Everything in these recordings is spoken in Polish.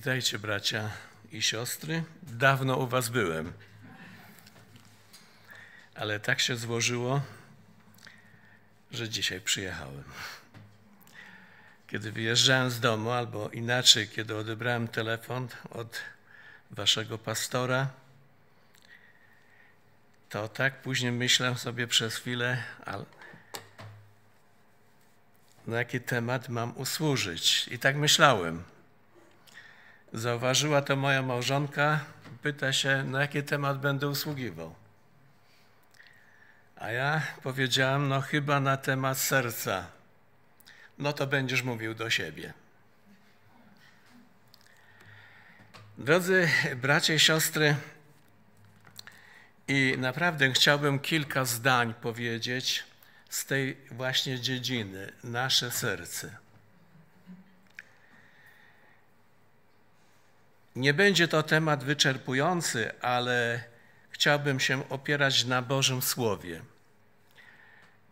Witajcie, bracia i siostry. Dawno u Was byłem, ale tak się złożyło, że dzisiaj przyjechałem. Kiedy wyjeżdżałem z domu, albo inaczej, kiedy odebrałem telefon od Waszego pastora, to tak później myślałem sobie przez chwilę, ale na jaki temat mam usłużyć. I tak myślałem. Zauważyła to moja małżonka, pyta się, na jaki temat będę usługiwał. A ja powiedziałam, no chyba na temat serca. No to będziesz mówił do siebie. Drodzy bracia i siostry, i naprawdę chciałbym kilka zdań powiedzieć z tej właśnie dziedziny, nasze serce. Nie będzie to temat wyczerpujący, ale chciałbym się opierać na Bożym Słowie.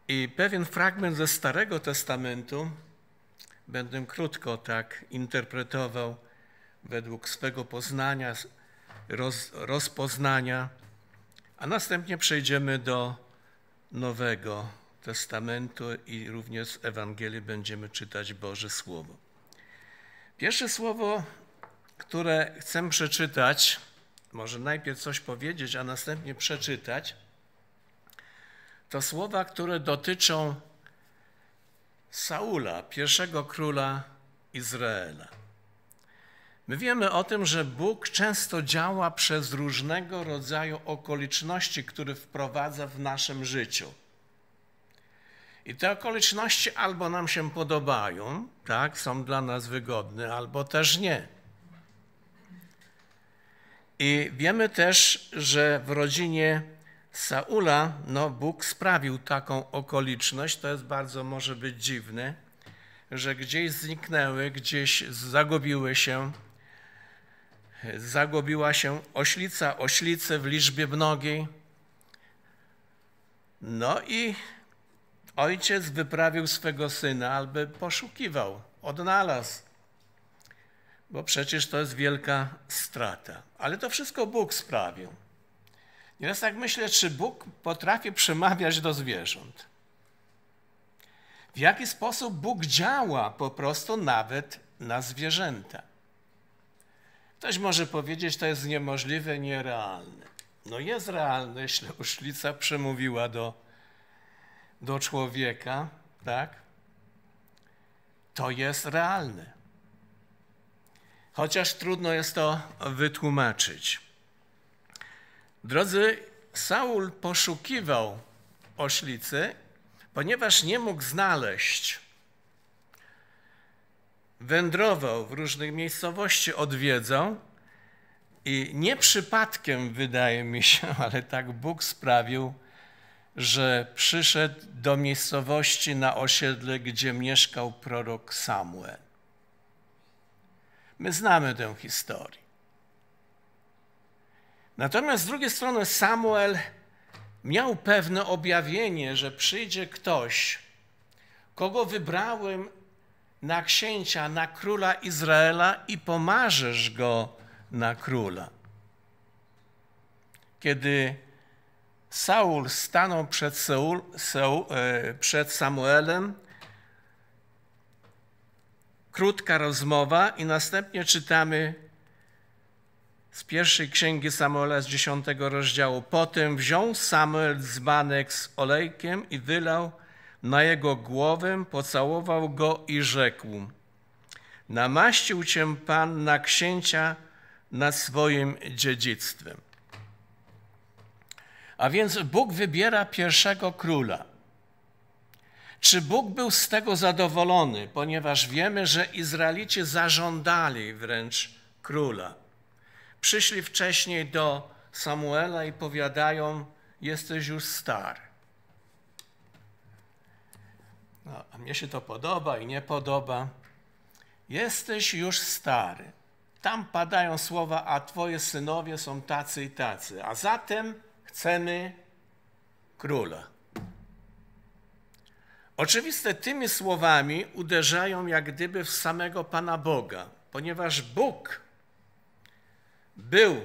I pewien fragment ze Starego Testamentu będę krótko tak interpretował według swego poznania, roz, rozpoznania, a następnie przejdziemy do Nowego Testamentu i również z Ewangelii będziemy czytać Boże Słowo. Pierwsze słowo które chcę przeczytać. Może najpierw coś powiedzieć, a następnie przeczytać. To słowa, które dotyczą Saula, pierwszego króla Izraela. My wiemy o tym, że Bóg często działa przez różnego rodzaju okoliczności, które wprowadza w naszym życiu. I te okoliczności albo nam się podobają, tak, są dla nas wygodne, albo też nie. I wiemy też, że w rodzinie Saula no, Bóg sprawił taką okoliczność, to jest bardzo może być dziwne, że gdzieś zniknęły, gdzieś zagubiły się, zagubiła się oślica, oślice w liczbie mnogiej. No i ojciec wyprawił swego syna, albo poszukiwał, odnalazł bo przecież to jest wielka strata. Ale to wszystko Bóg sprawił. Nieraz tak myślę, czy Bóg potrafi przemawiać do zwierząt. W jaki sposób Bóg działa po prostu nawet na zwierzęta. Ktoś może powiedzieć, to jest niemożliwe, nierealne. No jest realne, jeśli przemówiła do, do człowieka, tak? To jest realne chociaż trudno jest to wytłumaczyć. Drodzy, Saul poszukiwał oślicy, ponieważ nie mógł znaleźć. Wędrował w różnych miejscowości, odwiedzał i nie przypadkiem, wydaje mi się, ale tak Bóg sprawił, że przyszedł do miejscowości na osiedle, gdzie mieszkał prorok Samuel. My znamy tę historię. Natomiast z drugiej strony Samuel miał pewne objawienie, że przyjdzie ktoś, kogo wybrałem na księcia, na króla Izraela i pomarzesz go na króla. Kiedy Saul stanął przed, Seul, Seul, e, przed Samuelem, krótka rozmowa i następnie czytamy z pierwszej księgi Samuela z dziesiątego rozdziału. Potem wziął Samuel dzbanek z olejkiem i wylał na jego głowę, pocałował go i rzekł: Namaścił cię Pan na księcia nad swoim dziedzictwem. A więc Bóg wybiera pierwszego króla. Czy Bóg był z tego zadowolony, ponieważ wiemy, że Izraelici zażądali wręcz króla. Przyszli wcześniej do Samuela i powiadają: Jesteś już stary. No, a mnie się to podoba i nie podoba. Jesteś już stary. Tam padają słowa, a twoje synowie są tacy i tacy. A zatem chcemy króla. Oczywiste tymi słowami uderzają jak gdyby w samego Pana Boga, ponieważ Bóg był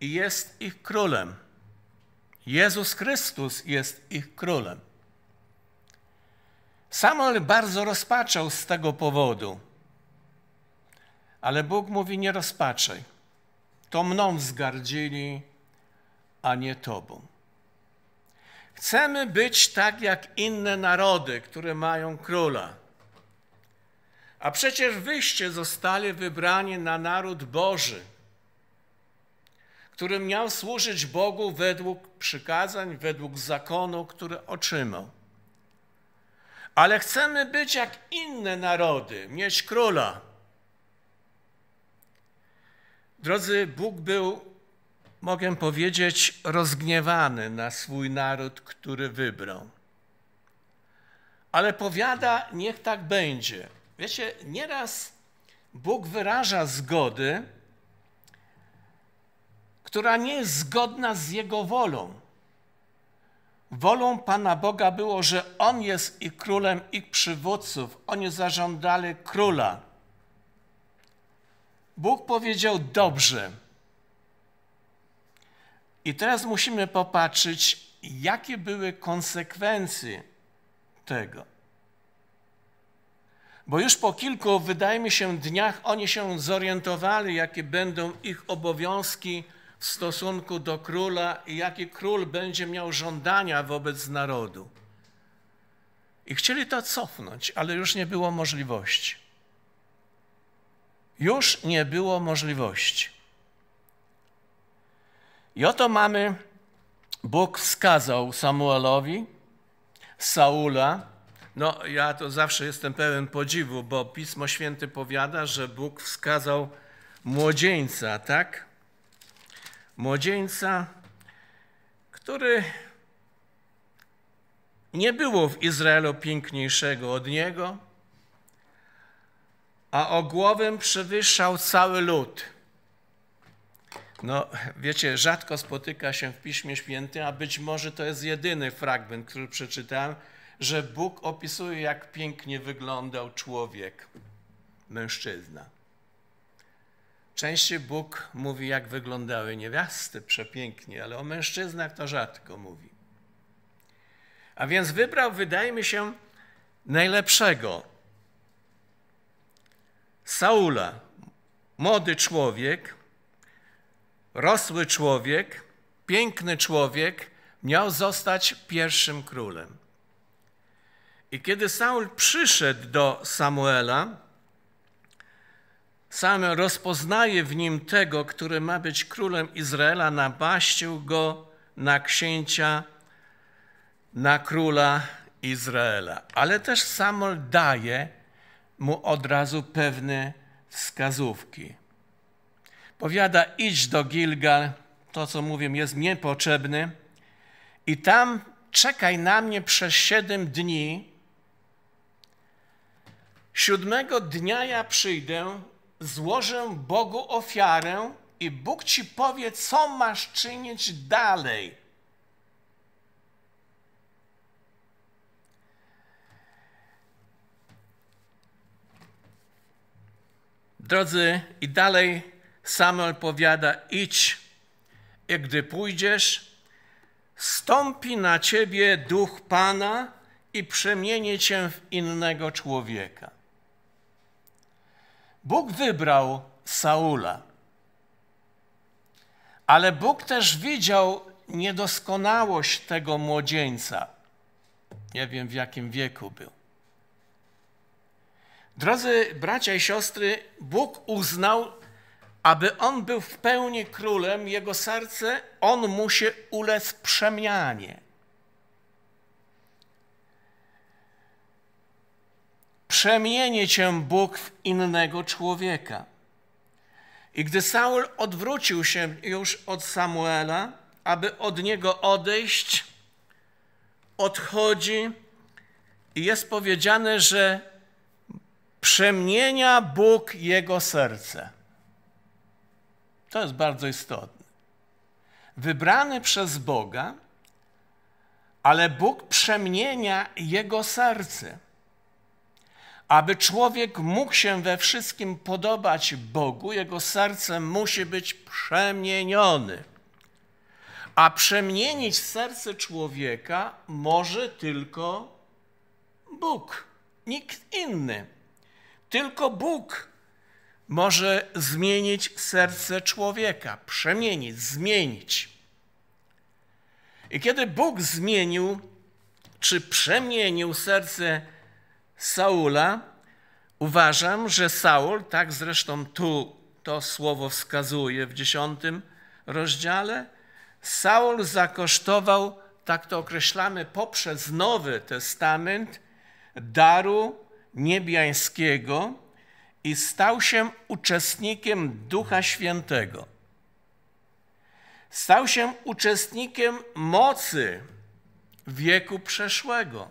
i jest ich królem. Jezus Chrystus jest ich królem. Samuel bardzo rozpaczał z tego powodu, ale Bóg mówi: Nie rozpaczaj. To mną wzgardzili, a nie tobą. Chcemy być tak jak inne narody, które mają króla. A przecież wyście zostali wybrani na naród Boży, który miał służyć Bogu według przykazań, według zakonu, który otrzymał. Ale chcemy być jak inne narody, mieć króla. Drodzy, Bóg był mogę powiedzieć, rozgniewany na swój naród, który wybrał. Ale powiada, niech tak będzie. Wiecie, nieraz Bóg wyraża zgody, która nie jest zgodna z Jego wolą. Wolą Pana Boga było, że On jest i królem, ich przywódców. Oni zażądali króla. Bóg powiedział: Dobrze i teraz musimy popatrzeć, jakie były konsekwencje tego. Bo już po kilku, wydaje mi się, dniach oni się zorientowali, jakie będą ich obowiązki w stosunku do króla i jakie król będzie miał żądania wobec narodu. I chcieli to cofnąć, ale już nie było możliwości. Już nie było możliwości. I oto mamy, Bóg wskazał Samuelowi Saula. No, ja to zawsze jestem pełen podziwu, bo Pismo Święte powiada, że Bóg wskazał młodzieńca, tak? Młodzieńca, który nie było w Izraelu piękniejszego od niego, a ogłowym przewyższał cały lud. No, wiecie, rzadko spotyka się w Piśmie Świętym, a być może to jest jedyny fragment, który przeczytałem, że Bóg opisuje, jak pięknie wyglądał człowiek, mężczyzna. Częściej Bóg mówi, jak wyglądały niewiasty przepięknie, ale o mężczyznach to rzadko mówi. A więc wybrał, wydaje mi się, najlepszego. Saula, młody człowiek, rosły człowiek, piękny człowiek, miał zostać pierwszym królem. I kiedy Saul przyszedł do Samuela, sam rozpoznaje w nim tego, który ma być królem Izraela, nabaścił go na księcia, na króla Izraela. Ale też Samuel daje mu od razu pewne wskazówki powiada idź do Gilgal, to co mówię jest niepotrzebny i tam czekaj na mnie przez siedem dni. Siódmego dnia ja przyjdę, złożę Bogu ofiarę i Bóg ci powie, co masz czynić dalej. Drodzy, i dalej Samuel powiada, idź, i gdy pójdziesz, stąpi na ciebie duch Pana i przemieni cię w innego człowieka. Bóg wybrał Saula, ale Bóg też widział niedoskonałość tego młodzieńca. Nie wiem, w jakim wieku był. Drodzy bracia i siostry, Bóg uznał, aby on był w pełni królem, jego serce, on musi ulec przemianie. Przemieni cię Bóg w innego człowieka. I gdy Saul odwrócił się już od Samuela, aby od niego odejść, odchodzi i jest powiedziane, że przemienia Bóg jego serce. To jest bardzo istotne. Wybrany przez Boga, ale Bóg przemienia jego serce, aby człowiek mógł się we wszystkim podobać Bogu, jego serce musi być przemienione, A przemienić serce człowieka może tylko Bóg, nikt inny. Tylko Bóg może zmienić serce człowieka, przemienić, zmienić. I kiedy Bóg zmienił, czy przemienił serce Saula, uważam, że Saul, tak zresztą tu to słowo wskazuje w dziesiątym rozdziale, Saul zakosztował, tak to określamy, poprzez Nowy Testament daru niebiańskiego, i stał się uczestnikiem Ducha Świętego. Stał się uczestnikiem mocy wieku przeszłego.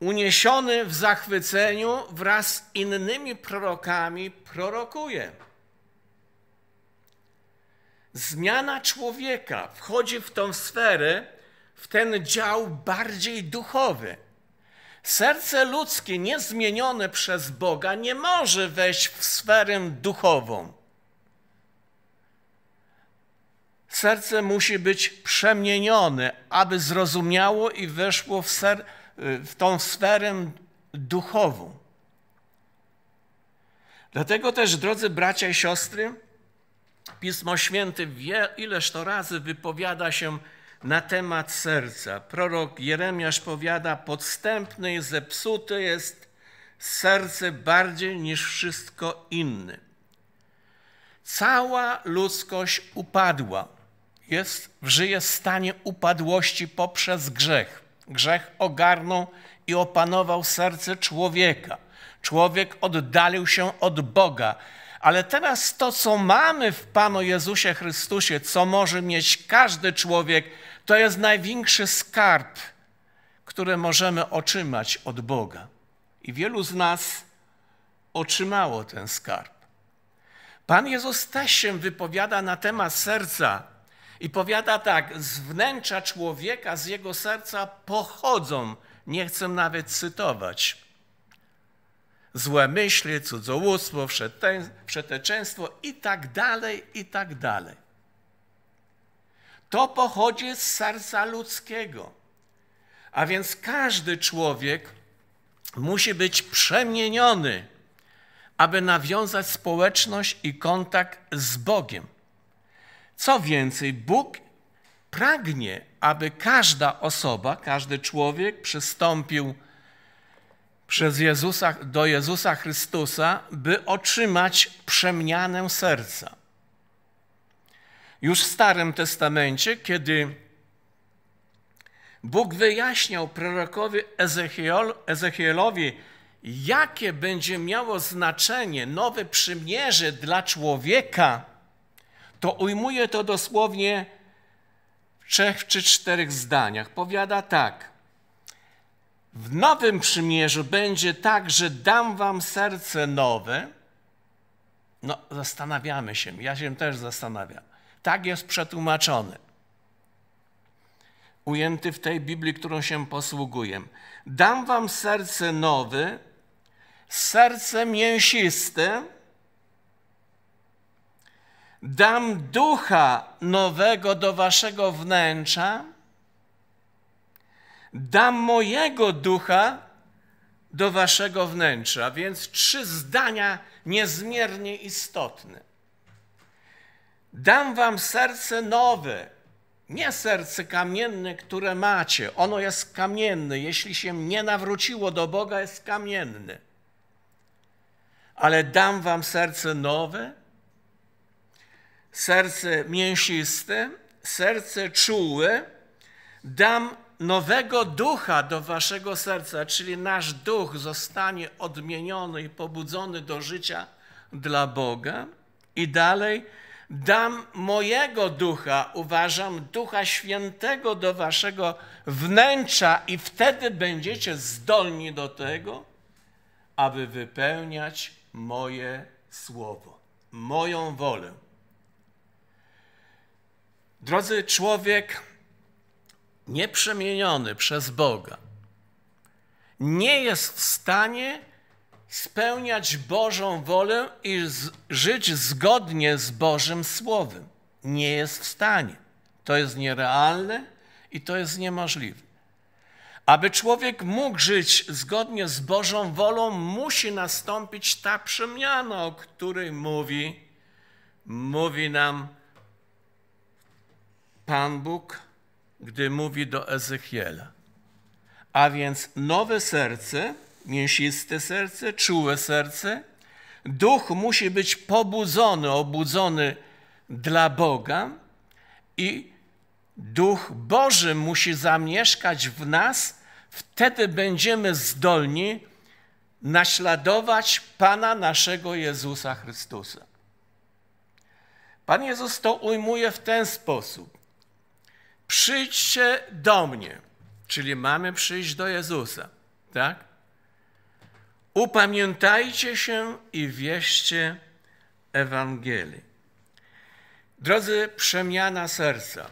Uniesiony w zachwyceniu wraz z innymi prorokami prorokuje. Zmiana człowieka wchodzi w tą sferę, w ten dział bardziej duchowy Serce ludzkie niezmienione przez Boga nie może wejść w sferę duchową. Serce musi być przemienione, aby zrozumiało i weszło w, ser, y, w tą sferę duchową. Dlatego też, drodzy bracia i siostry, Pismo Święte wie, ileż to razy wypowiada się, na temat serca. Prorok Jeremiasz powiada, podstępny i zepsute jest serce bardziej niż wszystko inne. Cała ludzkość upadła, jest, żyje w stanie upadłości poprzez grzech. Grzech ogarnął i opanował serce człowieka. Człowiek oddalił się od Boga. Ale teraz to, co mamy w Panu Jezusie Chrystusie, co może mieć każdy człowiek, to jest największy skarb, który możemy otrzymać od Boga. I wielu z nas otrzymało ten skarb. Pan Jezus też się wypowiada na temat serca i powiada tak: z wnętrza człowieka, z jego serca pochodzą, nie chcę nawet cytować, złe myśli, cudzołóstwo, przeteczeństwo i tak dalej, i tak dalej to pochodzi z serca ludzkiego. A więc każdy człowiek musi być przemieniony, aby nawiązać społeczność i kontakt z Bogiem. Co więcej, Bóg pragnie, aby każda osoba, każdy człowiek przystąpił przez Jezusa, do Jezusa Chrystusa, by otrzymać przemianę serca już w Starym Testamencie, kiedy Bóg wyjaśniał prorokowi Ezechiel, Ezechielowi, jakie będzie miało znaczenie nowe przymierze dla człowieka, to ujmuje to dosłownie w trzech czy czterech zdaniach. Powiada tak. W nowym przymierzu będzie tak, że dam wam serce nowe. No, zastanawiamy się, ja się też zastanawiam. Tak jest przetłumaczony. Ujęty w tej Biblii, którą się posługuję. Dam wam serce nowe, serce mięsiste. Dam ducha nowego do waszego wnętrza. Dam mojego ducha do waszego wnętrza. Więc trzy zdania niezmiernie istotne. Dam wam serce nowe, nie serce kamienne, które macie. Ono jest kamienne. Jeśli się nie nawróciło do Boga, jest kamienne. Ale dam wam serce nowe, serce mięsiste, serce czułe. Dam nowego ducha do waszego serca, czyli nasz duch zostanie odmieniony i pobudzony do życia dla Boga. I dalej dam mojego ducha, uważam, ducha świętego do waszego wnętrza, i wtedy będziecie zdolni do tego, aby wypełniać moje słowo, moją wolę. Drodzy człowiek, nieprzemieniony przez Boga, nie jest w stanie spełniać Bożą wolę i żyć zgodnie z Bożym Słowem. Nie jest w stanie. To jest nierealne i to jest niemożliwe. Aby człowiek mógł żyć zgodnie z Bożą wolą, musi nastąpić ta przemiana, o której mówi, mówi nam Pan Bóg, gdy mówi do Ezechiela. A więc nowe serce, mięsiste serce, czułe serce. Duch musi być pobudzony, obudzony dla Boga i Duch Boży musi zamieszkać w nas, wtedy będziemy zdolni naśladować Pana naszego Jezusa Chrystusa. Pan Jezus to ujmuje w ten sposób. Przyjdźcie do mnie, czyli mamy przyjść do Jezusa, tak? Upamiętajcie się i wieście Ewangelii. Drodzy, przemiana serca.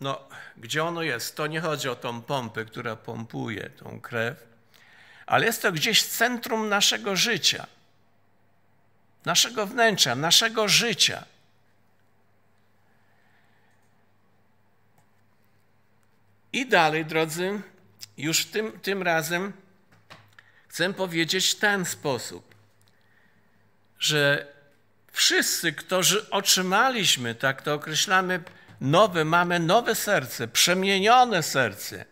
No, gdzie ono jest? To nie chodzi o tą pompę, która pompuje tą krew, ale jest to gdzieś centrum naszego życia, naszego wnętrza, naszego życia. I dalej, drodzy, już tym, tym razem Chcę powiedzieć w ten sposób, że wszyscy, którzy otrzymaliśmy, tak to określamy, nowe, mamy nowe serce, przemienione serce.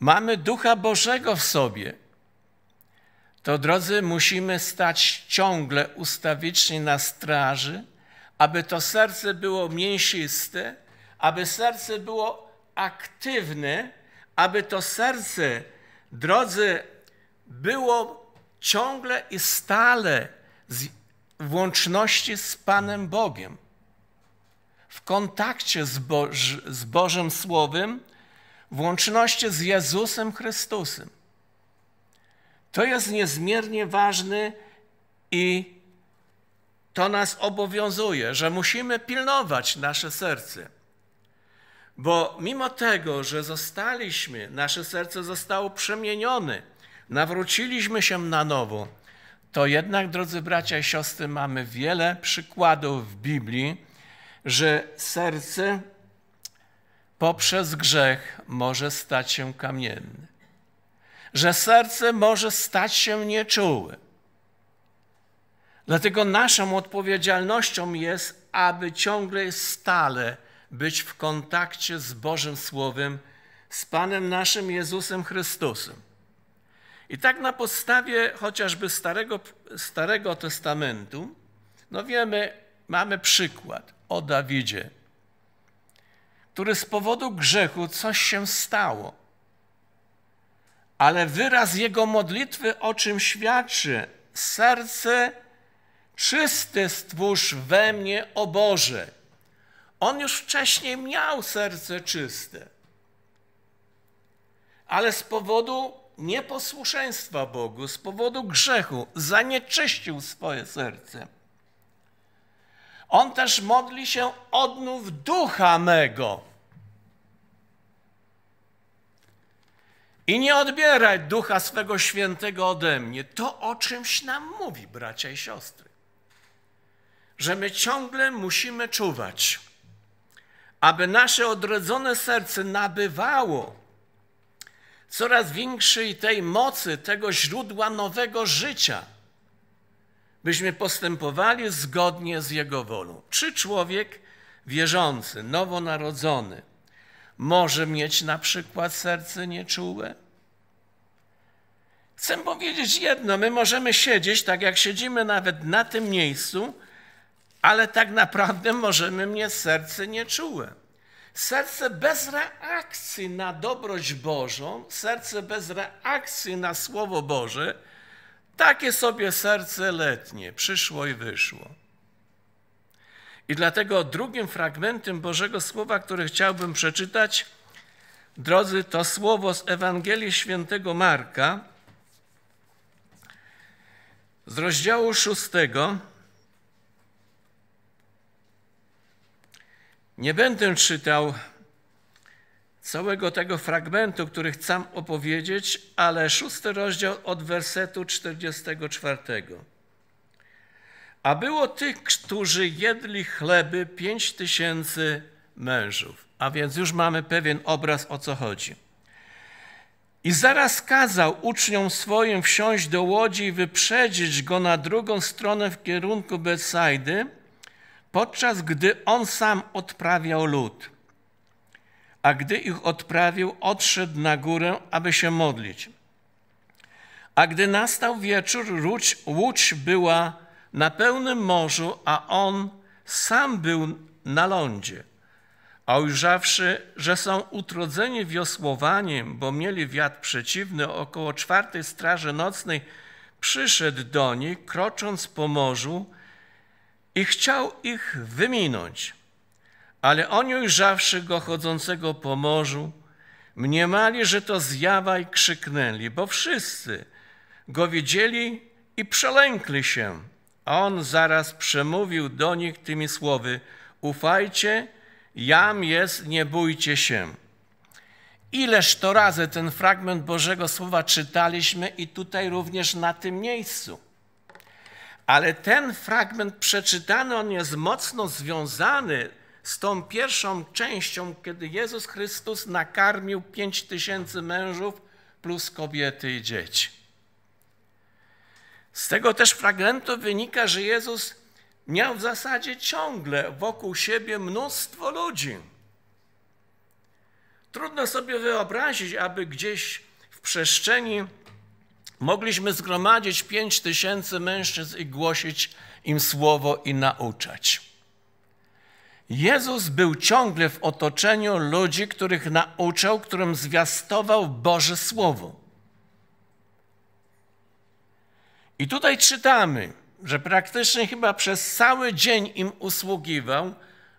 Mamy Ducha Bożego w sobie. To drodzy, musimy stać ciągle ustawicznie na straży, aby to serce było mięsiste, aby serce było aktywne, aby to serce, drodzy, było ciągle i stale w łączności z Panem Bogiem, w kontakcie z, Boż, z Bożym Słowem, w łączności z Jezusem Chrystusem. To jest niezmiernie ważny i to nas obowiązuje, że musimy pilnować nasze serce. Bo mimo tego, że zostaliśmy, nasze serce zostało przemienione, nawróciliśmy się na nowo, to jednak, drodzy bracia i siostry, mamy wiele przykładów w Biblii, że serce poprzez grzech może stać się kamienne, że serce może stać się nieczułe. Dlatego naszą odpowiedzialnością jest, aby ciągle i stale być w kontakcie z Bożym Słowem, z Panem naszym Jezusem Chrystusem. I tak na podstawie chociażby Starego, Starego Testamentu, no wiemy, mamy przykład o Dawidzie, który z powodu grzechu coś się stało. Ale wyraz jego modlitwy o czym świadczy? Serce czyste stwórz we mnie, o Boże. On już wcześniej miał serce czyste, ale z powodu nieposłuszeństwa Bogu, z powodu grzechu, zanieczyścił swoje serce. On też modli się odnów ducha mego. I nie odbieraj ducha swego świętego ode mnie. To o czymś nam mówi, bracia i siostry. Że my ciągle musimy czuwać, aby nasze odrodzone serce nabywało coraz większej tej mocy, tego źródła nowego życia, byśmy postępowali zgodnie z Jego wolą. Czy człowiek wierzący, nowonarodzony, może mieć na przykład serce nieczułe? Chcę powiedzieć jedno: my możemy siedzieć tak, jak siedzimy nawet na tym miejscu, ale tak naprawdę możemy mieć serce nieczułe. Serce bez reakcji na dobroć Bożą, serce bez reakcji na Słowo Boże, takie sobie serce letnie przyszło i wyszło. I dlatego drugim fragmentem Bożego Słowa, który chciałbym przeczytać, drodzy, to słowo z Ewangelii Świętego Marka, z rozdziału szóstego. Nie będę czytał całego tego fragmentu, który chcę opowiedzieć, ale szósty rozdział od wersetu 44. A było tych, którzy jedli chleby pięć tysięcy mężów. A więc już mamy pewien obraz, o co chodzi. I zaraz kazał uczniom swoim wsiąść do łodzi i wyprzedzić go na drugą stronę w kierunku Betsajdy, podczas gdy on sam odprawiał lud. A gdy ich odprawił, odszedł na górę, aby się modlić. A gdy nastał wieczór, łódź, łódź była na pełnym morzu, a on sam był na lądzie. A ujrzawszy, że są utrudzeni wiosłowaniem, bo mieli wiatr przeciwny, około czwartej straży nocnej przyszedł do nich, krocząc po morzu, i chciał ich wyminąć. Ale oni ujrzawszy go chodzącego po morzu, mniemali, że to zjawa i krzyknęli, bo wszyscy go widzieli i przelękli się. A on zaraz przemówił do nich tymi słowy: Ufajcie, jam jest, nie bójcie się. Ileż to razy ten fragment Bożego Słowa czytaliśmy i tutaj również na tym miejscu. Ale ten fragment przeczytany, on jest mocno związany z tą pierwszą częścią, kiedy Jezus Chrystus nakarmił pięć tysięcy mężów plus kobiety i dzieci. Z tego też fragmentu wynika, że Jezus miał w zasadzie ciągle wokół siebie mnóstwo ludzi. Trudno sobie wyobrazić, aby gdzieś w przestrzeni mogliśmy zgromadzić pięć tysięcy mężczyzn i głosić im słowo i nauczać. Jezus był ciągle w otoczeniu ludzi, których nauczał, którym zwiastował Boże Słowo. I tutaj czytamy, że praktycznie chyba przez cały dzień im usługiwał,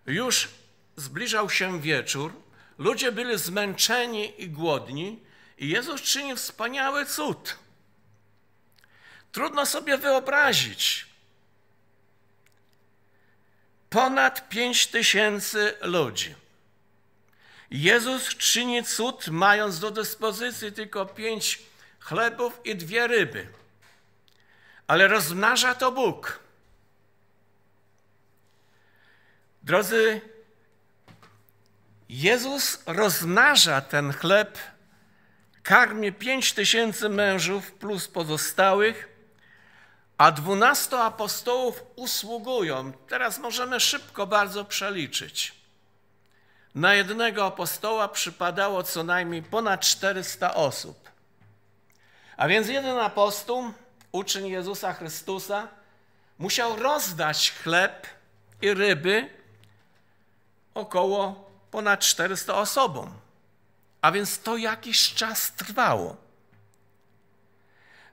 już zbliżał się wieczór, ludzie byli zmęczeni i głodni, i Jezus czyni wspaniały cud trudno sobie wyobrazić. Ponad pięć tysięcy ludzi. Jezus czyni cud, mając do dyspozycji tylko pięć chlebów i dwie ryby. Ale rozmnaża to Bóg. Drodzy, Jezus rozmnaża ten chleb, karmi pięć tysięcy mężów plus pozostałych a dwunastu apostołów usługują. Teraz możemy szybko bardzo przeliczyć. Na jednego apostoła przypadało co najmniej ponad 400 osób. A więc jeden apostoł, uczeń Jezusa Chrystusa, musiał rozdać chleb i ryby około ponad 400 osobom. A więc to jakiś czas trwało.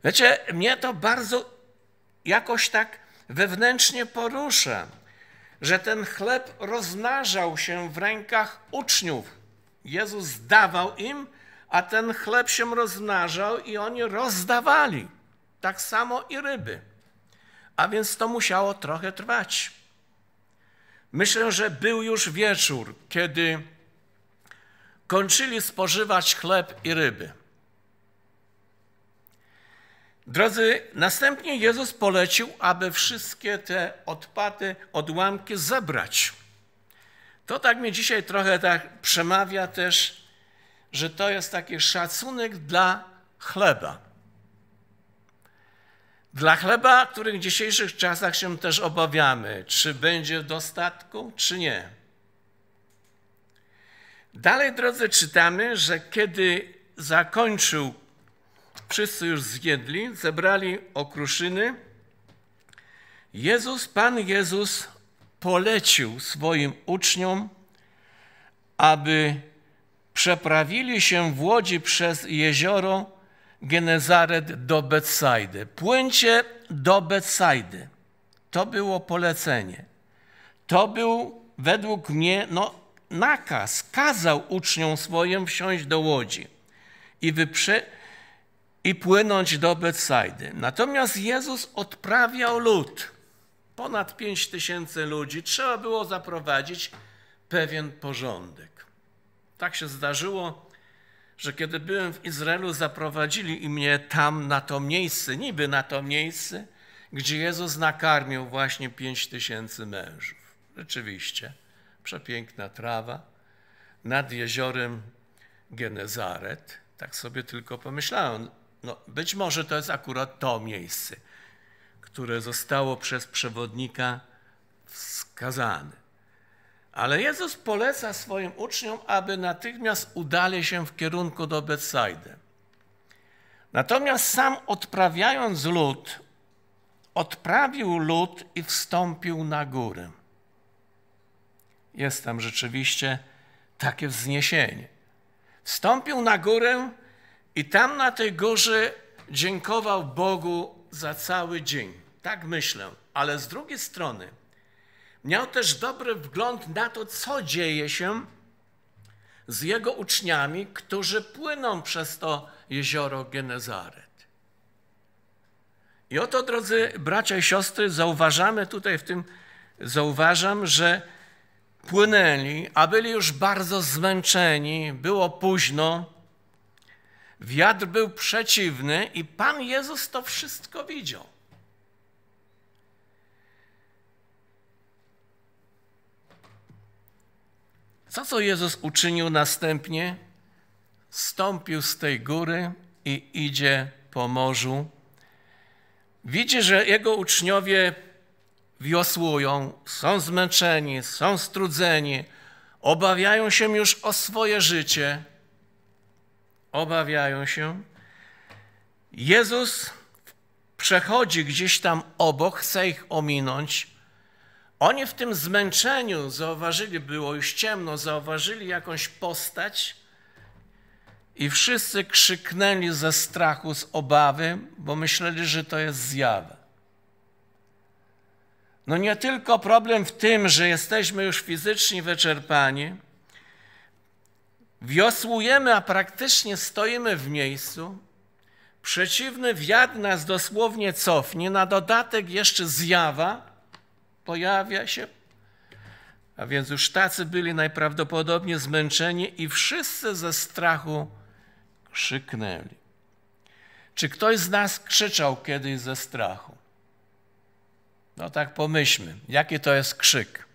Wiecie, mnie to bardzo jakoś tak wewnętrznie porusza, że ten chleb roznarzał się w rękach uczniów. Jezus dawał im, a ten chleb się roznarzał i oni rozdawali. Tak samo i ryby. A więc to musiało trochę trwać. Myślę, że był już wieczór, kiedy kończyli spożywać chleb i ryby. Drodzy, następnie Jezus polecił, aby wszystkie te odpady, odłamki zebrać. To tak mnie dzisiaj trochę tak przemawia też, że to jest taki szacunek dla chleba. Dla chleba, których w dzisiejszych czasach się też obawiamy, czy będzie w dostatku, czy nie. Dalej, drodzy, czytamy, że kiedy zakończył wszyscy już zjedli, zebrali okruszyny. Jezus, Pan Jezus polecił swoim uczniom, aby przeprawili się w łodzi przez jezioro Genezaret do Betsajdy. Płyńcie do Betsajdy. To było polecenie. To był według mnie no, nakaz. Kazał uczniom swoim wsiąść do łodzi i wyprzedzić i płynąć do Betsajdy. Natomiast Jezus odprawiał lud. Ponad pięć tysięcy ludzi. Trzeba było zaprowadzić pewien porządek. Tak się zdarzyło, że kiedy byłem w Izraelu, zaprowadzili i mnie tam na to miejsce, niby na to miejsce, gdzie Jezus nakarmił właśnie pięć tysięcy mężów. Rzeczywiście, przepiękna trawa nad jeziorem Genezaret. Tak sobie tylko pomyślałem no, być może to jest akurat to miejsce, które zostało przez przewodnika wskazane. Ale Jezus poleca swoim uczniom, aby natychmiast udali się w kierunku do Betsajdy. Natomiast sam odprawiając lud, odprawił lud i wstąpił na górę. Jest tam rzeczywiście takie wzniesienie. Wstąpił na górę i tam na tej górze dziękował Bogu za cały dzień. Tak myślę. Ale z drugiej strony miał też dobry wgląd na to, co dzieje się z jego uczniami, którzy płyną przez to jezioro Genezaret. I oto, drodzy bracia i siostry, zauważamy tutaj w tym, zauważam, że płynęli, a byli już bardzo zmęczeni, było późno, Wiatr był przeciwny i Pan Jezus to wszystko widział. Co co Jezus uczynił następnie? Stąpił z tej góry i idzie po morzu. Widzi, że jego uczniowie wiosłują, są zmęczeni, są strudzeni, obawiają się już o swoje życie obawiają się. Jezus przechodzi gdzieś tam obok, chce ich ominąć. Oni w tym zmęczeniu zauważyli, było już ciemno, zauważyli jakąś postać i wszyscy krzyknęli ze strachu, z obawy, bo myśleli, że to jest zjaw. No nie tylko problem w tym, że jesteśmy już fizycznie wyczerpani, Wiosłujemy, a praktycznie stoimy w miejscu. Przeciwny wiatr nas dosłownie cofnie. Na dodatek jeszcze zjawa pojawia się. A więc już tacy byli najprawdopodobniej zmęczeni i wszyscy ze strachu krzyknęli. Czy ktoś z nas krzyczał kiedyś ze strachu? No tak pomyślmy, jaki to jest krzyk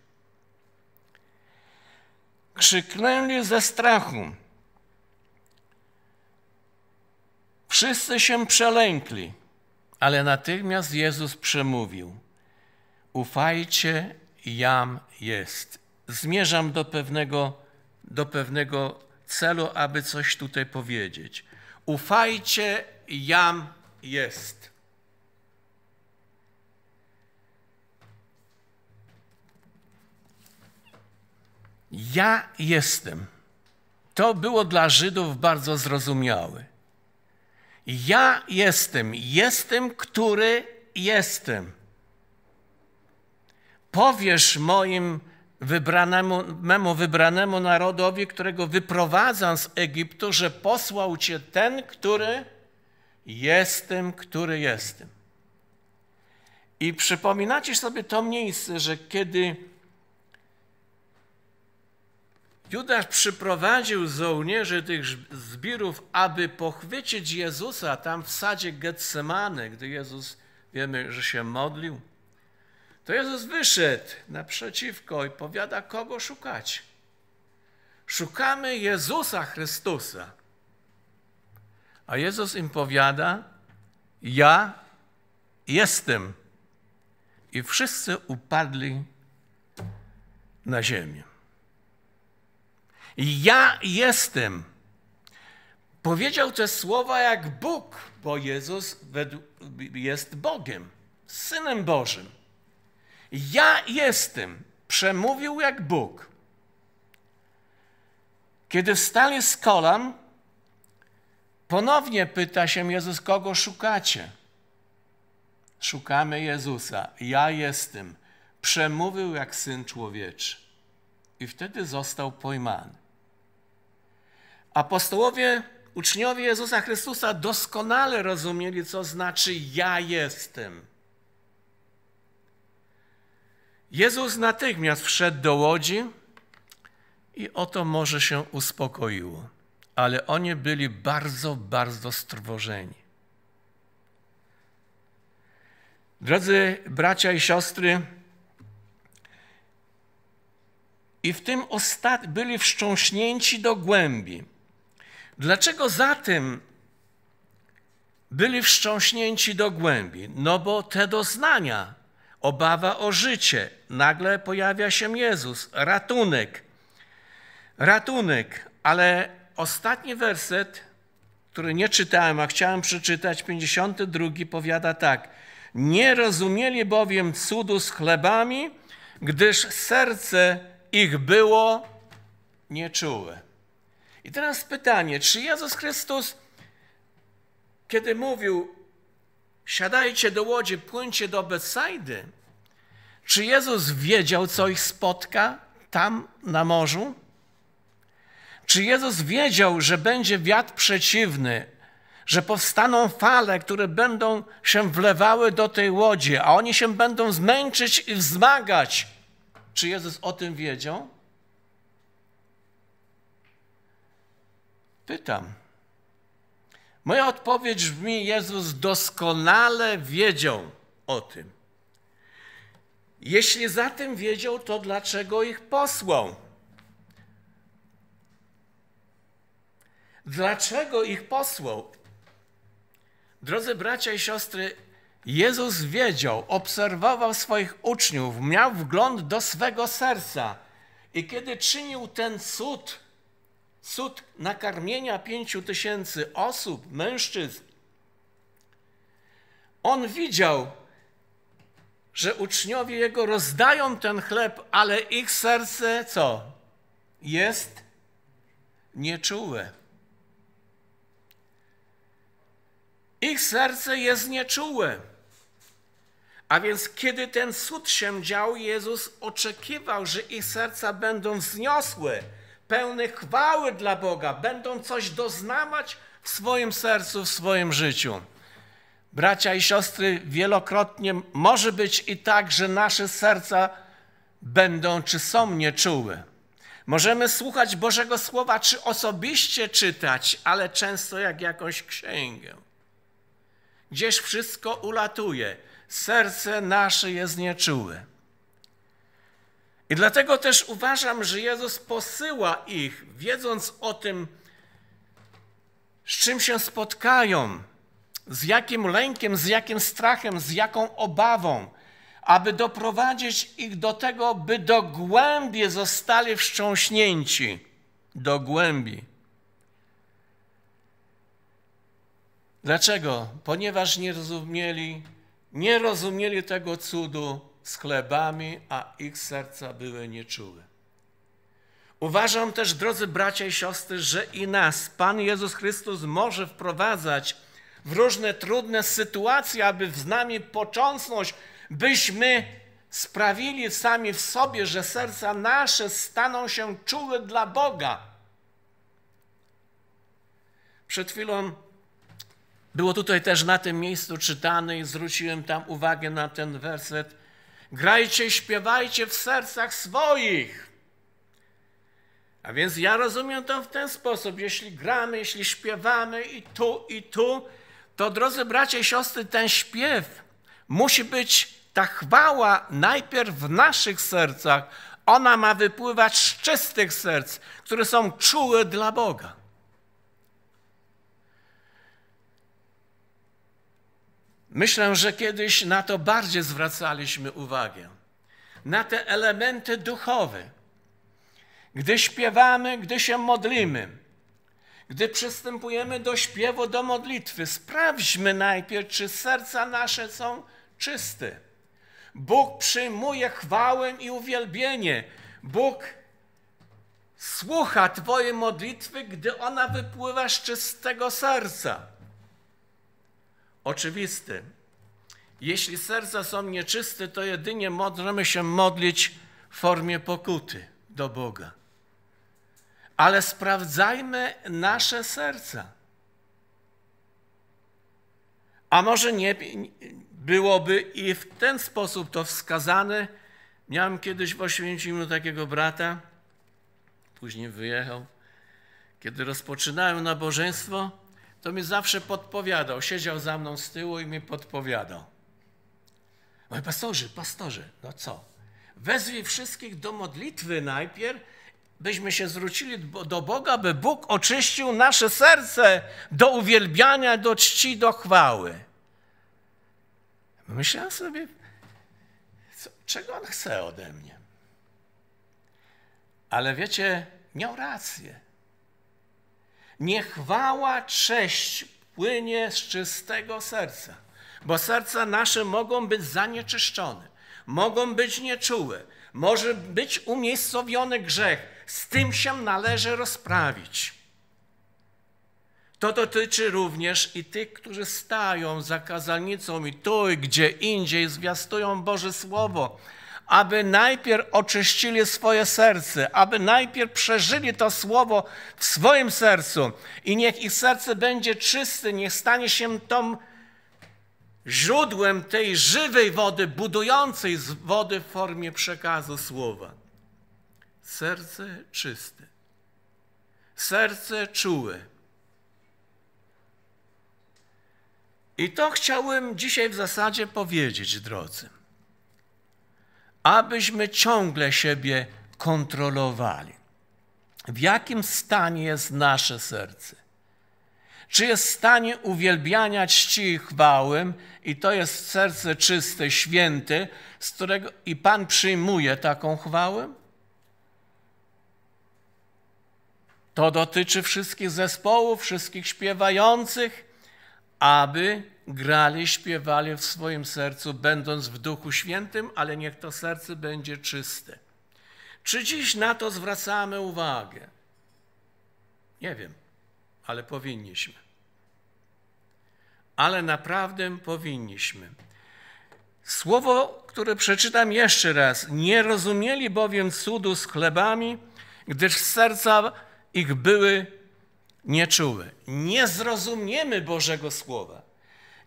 krzyknęli ze strachu. Wszyscy się przelękli, ale natychmiast Jezus przemówił: Ufajcie, jam jest. Zmierzam do pewnego, do pewnego celu, aby coś tutaj powiedzieć. Ufajcie, jam jest. Ja jestem. To było dla Żydów bardzo zrozumiałe. Ja jestem, jestem, który jestem. Powiesz moim wybranemu, memu wybranemu narodowi, którego wyprowadzam z Egiptu, że posłał cię ten, który jestem, który jestem. I przypominacie sobie to miejsce, że kiedy Judasz przyprowadził żołnierzy tych zbirów, aby pochwycić Jezusa tam w sadzie Getsemane, gdy Jezus, wiemy, że się modlił. To Jezus wyszedł naprzeciwko i powiada, kogo szukać. Szukamy Jezusa Chrystusa. A Jezus im powiada, ja jestem. I wszyscy upadli na ziemię. Ja jestem. Powiedział te słowa jak Bóg, bo Jezus jest Bogiem, Synem Bożym. Ja jestem. Przemówił jak Bóg. Kiedy wstali z kolan, ponownie pyta się Jezus, kogo szukacie? Szukamy Jezusa. Ja jestem. Przemówił jak syn człowieczy. I wtedy został pojmany. Apostołowie, uczniowie Jezusa Chrystusa doskonale rozumieli, co znaczy ja jestem. Jezus natychmiast wszedł do łodzi i oto może się uspokoiło, ale oni byli bardzo, bardzo strwożeni. Drodzy bracia i siostry, i w tym ostat byli wstrząśnięci do głębi. Dlaczego zatem byli wstrząśnięci do głębi? No bo te doznania, obawa o życie, nagle pojawia się Jezus, ratunek, ratunek, ale ostatni werset, który nie czytałem, a chciałem przeczytać, 52 powiada tak. Nie rozumieli bowiem cudu z chlebami, gdyż serce ich było nieczułe. I teraz pytanie, czy Jezus Chrystus, kiedy mówił, siadajcie do łodzi, płyńcie do Betsajdy, czy Jezus wiedział, co ich spotka tam na morzu? Czy Jezus wiedział, że będzie wiatr przeciwny, że powstaną fale, które będą się wlewały do tej łodzi, a oni się będą zmęczyć i wzmagać? Czy Jezus o tym wiedział? Pytam. Moja odpowiedź brzmi: Jezus doskonale wiedział o tym. Jeśli za tym wiedział, to dlaczego ich posłał? Dlaczego ich posłał? Drodzy bracia i siostry, Jezus wiedział, obserwował swoich uczniów, miał wgląd do swego serca. I kiedy czynił ten cud, cud nakarmienia pięciu tysięcy osób, mężczyzn, on widział, że uczniowie jego rozdają ten chleb, ale ich serce co? Jest nieczułe. Ich serce jest nieczułe. A więc, kiedy ten cud się dział, Jezus oczekiwał, że ich serca będą wzniosłe pełny chwały dla Boga, będą coś doznawać w swoim sercu, w swoim życiu. Bracia i siostry, wielokrotnie może być i tak, że nasze serca będą czy są nieczułe. Możemy słuchać Bożego Słowa, czy osobiście czytać, ale często jak jakąś księgę. Gdzieś wszystko ulatuje. Serce nasze jest nieczułe. I dlatego też uważam, że Jezus posyła ich, wiedząc o tym, z czym się spotkają, z jakim lękiem, z jakim strachem, z jaką obawą, aby doprowadzić ich do tego, by głębi zostali wstrząśnięci. Do głębi. Dlaczego? Ponieważ nie rozumieli, nie rozumieli tego cudu, z chlebami, a ich serca były nieczułe. Uważam też, drodzy bracia i siostry, że i nas Pan Jezus Chrystus może wprowadzać w różne trudne sytuacje, aby z nami począsność, byśmy sprawili sami w sobie, że serca nasze staną się czułe dla Boga. Przed chwilą było tutaj też na tym miejscu czytane i zwróciłem tam uwagę na ten werset Grajcie i śpiewajcie w sercach swoich. A więc ja rozumiem to w ten sposób. Jeśli gramy, jeśli śpiewamy i tu, i tu, to drodzy bracia i siostry, ten śpiew musi być ta chwała najpierw w naszych sercach. Ona ma wypływać z czystych serc, które są czułe dla Boga. Myślę, że kiedyś na to bardziej zwracaliśmy uwagę, na te elementy duchowe. Gdy śpiewamy, gdy się modlimy, gdy przystępujemy do śpiewu, do modlitwy, sprawdźmy najpierw, czy serca nasze są czyste. Bóg przyjmuje chwałę i uwielbienie. Bóg słucha Twojej modlitwy, gdy ona wypływa z czystego serca oczywisty. Jeśli serca są nieczyste, to jedynie możemy się modlić w formie pokuty do Boga. Ale sprawdzajmy nasze serca. A może nie byłoby i w ten sposób to wskazane? Miałem kiedyś w Oświęcimiu takiego brata, później wyjechał. Kiedy rozpoczynałem nabożeństwo, to mi zawsze podpowiadał. Siedział za mną z tyłu i mi podpowiadał. Mówię, pastorzy, pastorzy, no co? Wezwij wszystkich do modlitwy najpierw, byśmy się zwrócili do Boga, by Bóg oczyścił nasze serce do uwielbiania, do czci, do chwały. Myślałem sobie, co, czego on chce ode mnie? Ale wiecie, miał rację. Niechwała chwała, cześć płynie z czystego serca, bo serca nasze mogą być zanieczyszczone, mogą być nieczułe, może być umiejscowiony grzech. Z tym się należy rozprawić. To dotyczy również i tych, którzy stają za kazalnicą i tu, i gdzie indziej zwiastują Boże Słowo, aby najpierw oczyścili swoje serce, aby najpierw przeżyli to słowo w swoim sercu i niech ich serce będzie czyste, niech stanie się tą źródłem tej żywej wody, budującej z wody w formie przekazu słowa. Serce czyste, serce czułe. I to chciałem dzisiaj w zasadzie powiedzieć, drodzy abyśmy ciągle siebie kontrolowali. W jakim stanie jest nasze serce? Czy jest w stanie uwielbiania czci i chwały, i to jest serce czyste, święte, z którego i Pan przyjmuje taką chwałę? To dotyczy wszystkich zespołów, wszystkich śpiewających, aby grali, śpiewali w swoim sercu, będąc w Duchu Świętym, ale niech to serce będzie czyste. Czy dziś na to zwracamy uwagę? Nie wiem, ale powinniśmy. Ale naprawdę powinniśmy. Słowo, które przeczytam jeszcze raz. Nie rozumieli bowiem cudu z chlebami, gdyż serca ich były nieczułe. Nie zrozumiemy Bożego Słowa.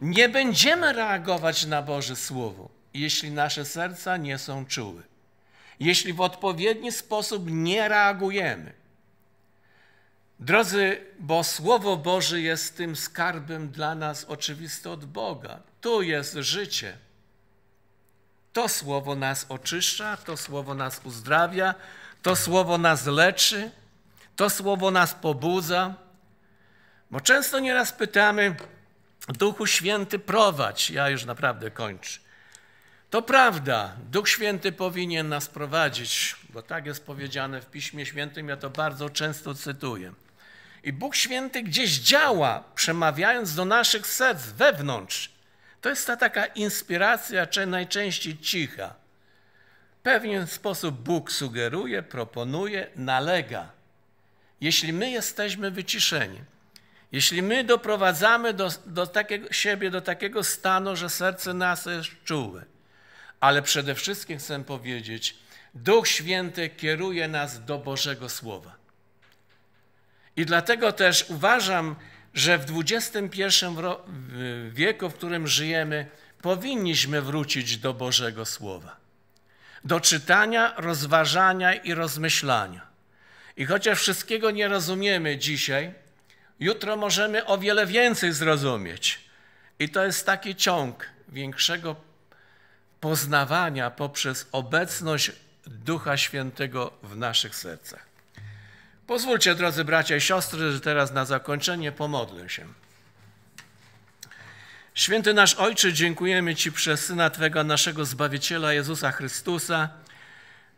Nie będziemy reagować na Boże Słowo, jeśli nasze serca nie są czuły, jeśli w odpowiedni sposób nie reagujemy. Drodzy, bo Słowo Boże jest tym skarbem dla nas oczywiste od Boga. Tu jest życie. To Słowo nas oczyszcza, to Słowo nas uzdrawia, to Słowo nas leczy, to Słowo nas pobudza. Bo często nieraz pytamy, Duchu Święty prowadź. Ja już naprawdę kończę. To prawda, Duch Święty powinien nas prowadzić, bo tak jest powiedziane w Piśmie Świętym, ja to bardzo często cytuję. I Bóg Święty gdzieś działa, przemawiając do naszych serc wewnątrz. To jest ta taka inspiracja, czy najczęściej cicha. W pewien sposób Bóg sugeruje, proponuje, nalega. Jeśli my jesteśmy wyciszeni, jeśli my doprowadzamy do, do takiego, siebie do takiego stanu, że serce nas jest czułe, ale przede wszystkim chcę powiedzieć, Duch Święty kieruje nas do Bożego Słowa. I dlatego też uważam, że w XXI wieku, w którym żyjemy, powinniśmy wrócić do Bożego Słowa. Do czytania, rozważania i rozmyślania. I chociaż wszystkiego nie rozumiemy dzisiaj, Jutro możemy o wiele więcej zrozumieć. I to jest taki ciąg większego poznawania poprzez obecność Ducha Świętego w naszych sercach. Pozwólcie, drodzy bracia i siostry, że teraz na zakończenie pomodlę się. Święty nasz Ojcze, dziękujemy Ci przez Syna Twego, naszego Zbawiciela Jezusa Chrystusa,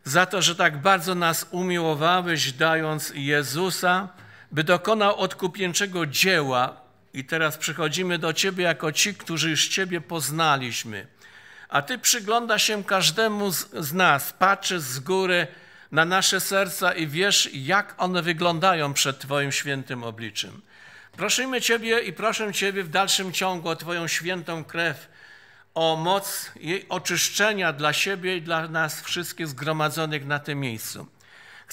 za to, że tak bardzo nas umiłowałeś, dając Jezusa, by dokonał odkupieńczego dzieła. I teraz przychodzimy do Ciebie jako ci, którzy już Ciebie poznaliśmy. A Ty przygląda się każdemu z, z nas, patrzysz z góry na nasze serca i wiesz, jak one wyglądają przed Twoim świętym obliczem. Prosimy Ciebie i proszę Ciebie w dalszym ciągu o Twoją świętą krew, o moc jej oczyszczenia dla siebie i dla nas wszystkich zgromadzonych na tym miejscu.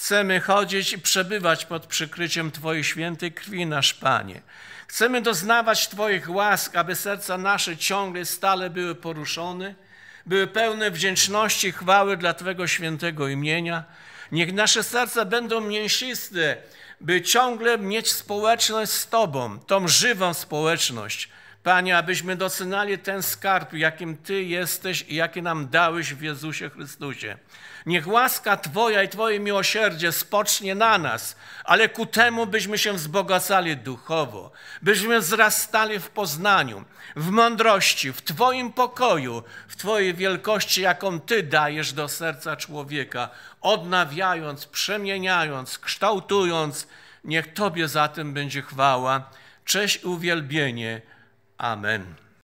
Chcemy chodzić i przebywać pod przykryciem Twojej świętej krwi, nasz Panie. Chcemy doznawać Twoich łask, aby serca nasze ciągle, stale były poruszone, były pełne wdzięczności i chwały dla Twojego świętego imienia. Niech nasze serca będą mięsiste, by ciągle mieć społeczność z Tobą, tą żywą społeczność. Panie, abyśmy docenali ten skarb, jakim Ty jesteś i jaki nam dałeś w Jezusie Chrystusie. Niech łaska Twoja i Twoje miłosierdzie spocznie na nas, ale ku temu byśmy się wzbogacali duchowo, byśmy wzrastali w poznaniu, w mądrości, w Twoim pokoju, w Twojej wielkości, jaką Ty dajesz do serca człowieka, odnawiając, przemieniając, kształtując. Niech Tobie za tym będzie chwała, cześć i uwielbienie. Amen.